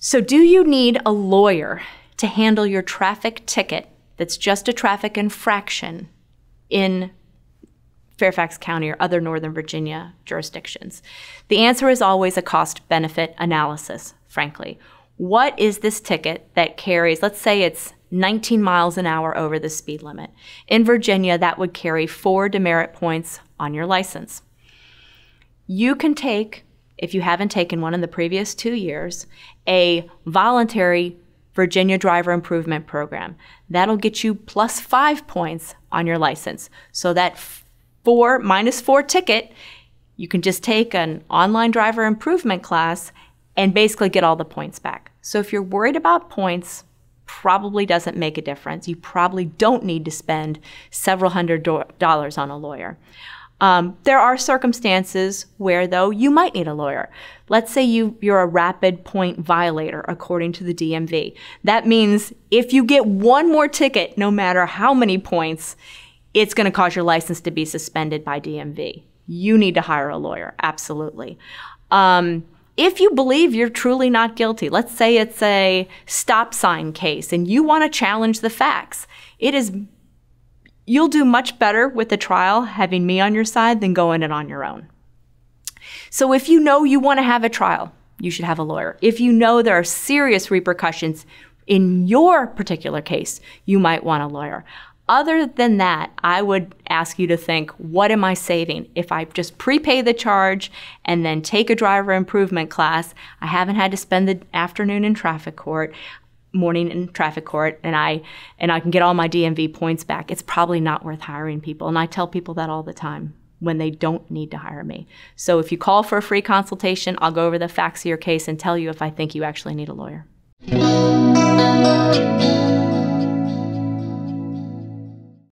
So, do you need a lawyer to handle your traffic ticket that's just a traffic infraction in Fairfax County or other Northern Virginia jurisdictions? The answer is always a cost benefit analysis, frankly. What is this ticket that carries, let's say it's 19 miles an hour over the speed limit? In Virginia, that would carry four demerit points on your license. You can take if you haven't taken one in the previous two years, a voluntary Virginia Driver Improvement Program. That'll get you plus five points on your license. So that four minus four ticket, you can just take an online driver improvement class and basically get all the points back. So if you're worried about points, probably doesn't make a difference. You probably don't need to spend several hundred do dollars on a lawyer. Um, there are circumstances where, though, you might need a lawyer. Let's say you, you're a rapid point violator, according to the DMV. That means if you get one more ticket, no matter how many points, it's going to cause your license to be suspended by DMV. You need to hire a lawyer, absolutely. Um, if you believe you're truly not guilty, let's say it's a stop sign case and you want to challenge the facts, it is You'll do much better with a trial having me on your side than going it on your own. So if you know you want to have a trial, you should have a lawyer. If you know there are serious repercussions in your particular case, you might want a lawyer. Other than that, I would ask you to think what am I saving? If I just prepay the charge and then take a driver improvement class, I haven't had to spend the afternoon in traffic court, morning in traffic court and I and I can get all my DMV points back, it's probably not worth hiring people. And I tell people that all the time when they don't need to hire me. So if you call for a free consultation, I'll go over the facts of your case and tell you if I think you actually need a lawyer.